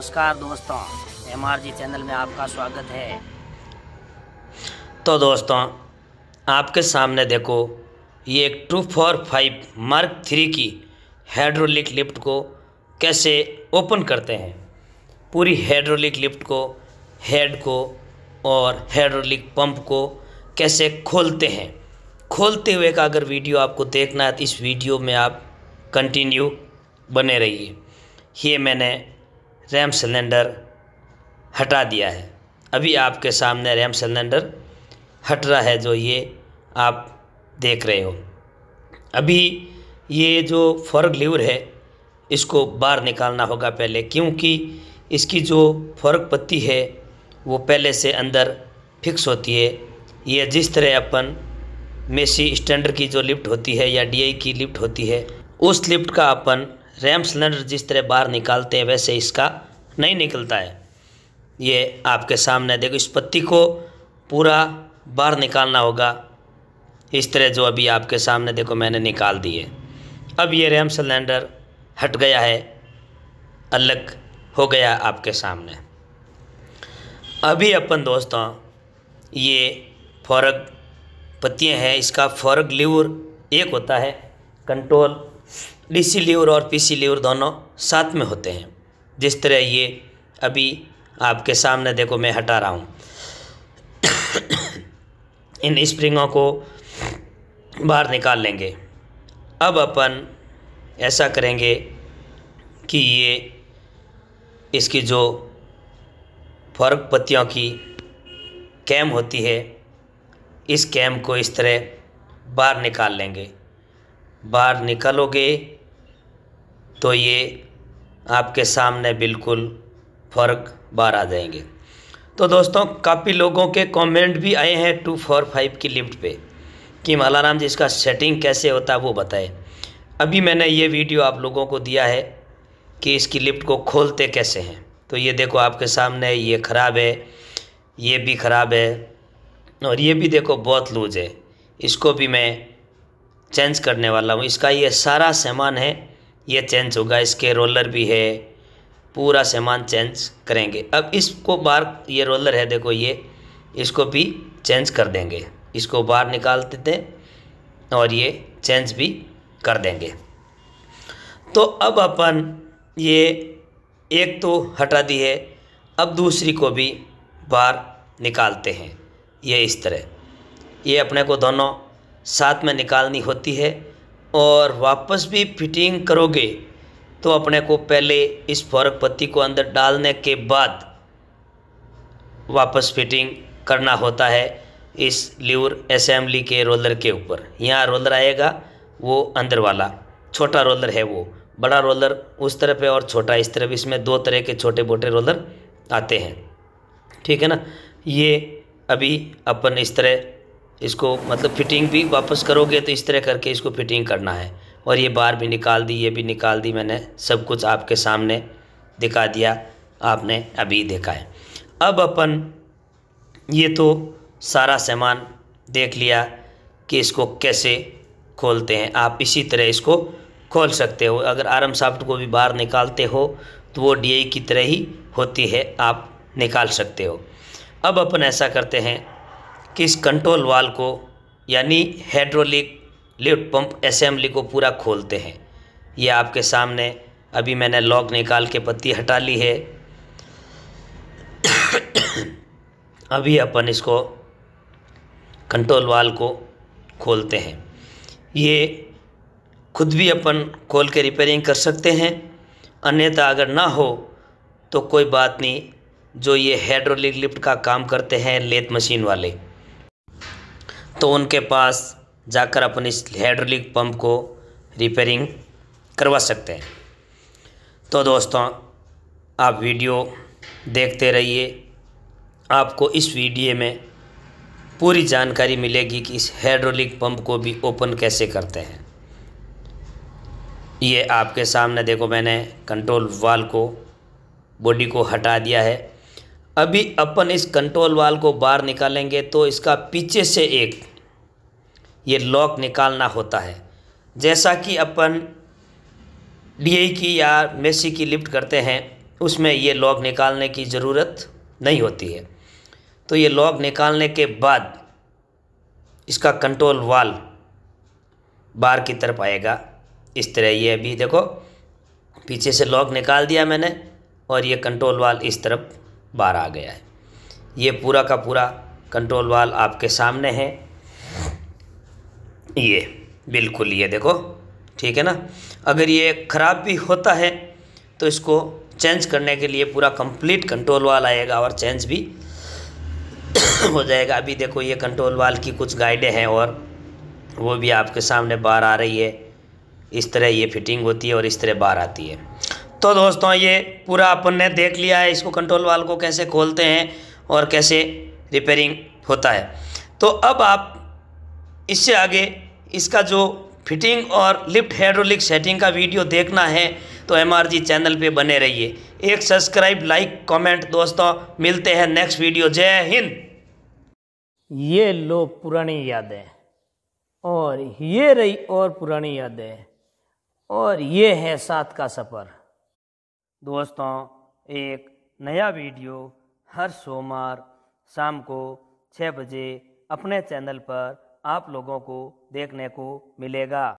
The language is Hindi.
नमस्कार दोस्तों एम चैनल में आपका स्वागत है तो दोस्तों आपके सामने देखो ये एक two four five mark three की हाइड्रोलिक लिफ्ट को कैसे ओपन करते हैं पूरी हाइड्रोलिक लिफ्ट को हेड को और हाइड्रोलिक पंप को कैसे खोलते हैं खोलते हुए का अगर वीडियो आपको देखना है तो इस वीडियो में आप कंटिन्यू बने रहिए ये मैंने रैम सिलेंडर हटा दिया है अभी आपके सामने रैम सिलेंडर हट रहा है जो ये आप देख रहे हो अभी ये जो फर्क लीवर है इसको बाहर निकालना होगा पहले क्योंकि इसकी जो फर्क पत्ती है वो पहले से अंदर फिक्स होती है ये जिस तरह अपन मेसी स्टैंडर की जो लिफ्ट होती है या डीआई की लिफ्ट होती है उस लिफ्ट का अपन रैम सिलेंडर जिस तरह बाहर निकालते हैं वैसे इसका नहीं निकलता है ये आपके सामने देखो इस पत्ती को पूरा बाहर निकालना होगा इस तरह जो अभी आपके सामने देखो मैंने निकाल दिए अब ये रैम सिलेंडर हट गया है अलग हो गया आपके सामने अभी अपन दोस्तों ये फॉरक पत्तियाँ हैं इसका फॉरक लीवर एक होता है कंट्रोल डीसी लेवर और पीसी लेवर दोनों साथ में होते हैं जिस तरह ये अभी आपके सामने देखो मैं हटा रहा हूँ इन स्प्रिंगों को बाहर निकाल लेंगे अब अपन ऐसा करेंगे कि ये इसकी जो फर्क पत्तियों की कैम होती है इस कैम को इस तरह बाहर निकाल लेंगे बाहर निकलोगे तो ये आपके सामने बिल्कुल फ़र्क बाहर आ जाएंगे तो दोस्तों काफ़ी लोगों के कमेंट भी आए हैं टू फोर फाइव की लिफ्ट पे कि राम जी इसका सेटिंग कैसे होता है वो बताएं अभी मैंने ये वीडियो आप लोगों को दिया है कि इसकी लिफ्ट को खोलते कैसे हैं तो ये देखो आपके सामने ये ख़राब है ये भी ख़राब है और ये भी देखो बहुत लूज है इसको भी मैं चेंज करने वाला हूँ इसका ये सारा सामान है ये चेंज होगा इसके रोलर भी है पूरा सामान चेंज करेंगे अब इसको बाहर ये रोलर है देखो ये इसको भी चेंज कर देंगे इसको बाहर निकाल देते हैं और ये चेंज भी कर देंगे तो अब अपन ये एक तो हटा दी है अब दूसरी को भी बाहर निकालते हैं ये इस तरह ये अपने को दोनों साथ में निकालनी होती है और वापस भी फिटिंग करोगे तो अपने को पहले इस फौरक पत्ती को अंदर डालने के बाद वापस फिटिंग करना होता है इस ल्यूर असेंबली के रोलर के ऊपर यहाँ रोलर आएगा वो अंदर वाला छोटा रोलर है वो बड़ा रोलर उस तरफ है और छोटा इस तरफ इसमें दो तरह के छोटे मोटे रोलर आते हैं ठीक है ना ये अभी अपन इस तरह इसको मतलब फिटिंग भी वापस करोगे तो इस तरह करके इसको फिटिंग करना है और ये बार भी निकाल दी ये भी निकाल दी मैंने सब कुछ आपके सामने दिखा दिया आपने अभी देखा है अब अपन ये तो सारा सामान देख लिया कि इसको कैसे खोलते हैं आप इसी तरह इसको खोल सकते हो अगर आरम साफ्ट को भी बाहर निकालते हो तो वो डी की तरह ही होती है आप निकाल सकते हो अब अपन ऐसा करते हैं कि इस कंट्रोल वाल को यानी हाइड्रोलिक लिफ्ट पंप असेंबली को पूरा खोलते हैं ये आपके सामने अभी मैंने लॉक निकाल के पत्ती हटा ली है अभी अपन इसको कंट्रोल वाल को खोलते हैं ये खुद भी अपन खोल के रिपेयरिंग कर सकते हैं अन्यथा अगर ना हो तो कोई बात नहीं जो ये हाइड्रोलिक लिफ्ट का काम करते हैं लेथ मशीन वाले तो उनके पास जाकर अपन इस हेड्रोलिक पंप को रिपेयरिंग करवा सकते हैं तो दोस्तों आप वीडियो देखते रहिए आपको इस वीडियो में पूरी जानकारी मिलेगी कि इस हेड्रोलिक पंप को भी ओपन कैसे करते हैं ये आपके सामने देखो मैंने कंट्रोल वाल को बॉडी को हटा दिया है अभी अपन इस कंट्रोल वाल को बाहर निकालेंगे तो इसका पीछे से एक ये लॉक निकालना होता है जैसा कि अपन डी की या मेसी की लिफ्ट करते हैं उसमें ये लॉक निकालने की ज़रूरत नहीं होती है तो ये लॉक निकालने के बाद इसका कंट्रोल वाल बार की तरफ आएगा इस तरह ये अभी देखो पीछे से लॉक निकाल दिया मैंने और ये कंट्रोल वाल इस तरफ बाहर आ गया है ये पूरा का पूरा कंट्रोल वाल आपके सामने है ये बिल्कुल ये देखो ठीक है ना अगर ये ख़राब भी होता है तो इसको चेंज करने के लिए पूरा कंप्लीट कंट्रोल वाल आएगा और चेंज भी हो जाएगा अभी देखो ये कंट्रोल वाल की कुछ गाइडें हैं और वो भी आपके सामने बाहर आ रही है इस तरह ये फिटिंग होती है और इस तरह बाहर आती है तो दोस्तों ये पूरा अपन ने देख लिया है इसको कंट्रोल वाल को कैसे खोलते हैं और कैसे रिपेयरिंग होता है तो अब आप इससे आगे इसका जो फिटिंग और लिफ्ट हाइड्रोलिक सेटिंग का वीडियो देखना है तो एम चैनल पे बने रहिए एक सब्सक्राइब लाइक कमेंट दोस्तों मिलते हैं नेक्स्ट वीडियो जय हिंद ये लो पुरानी यादें और ये रही और पुरानी यादें और ये है साथ का सफ़र दोस्तों एक नया वीडियो हर सोमवार शाम को छः बजे अपने चैनल पर आप लोगों को देखने को मिलेगा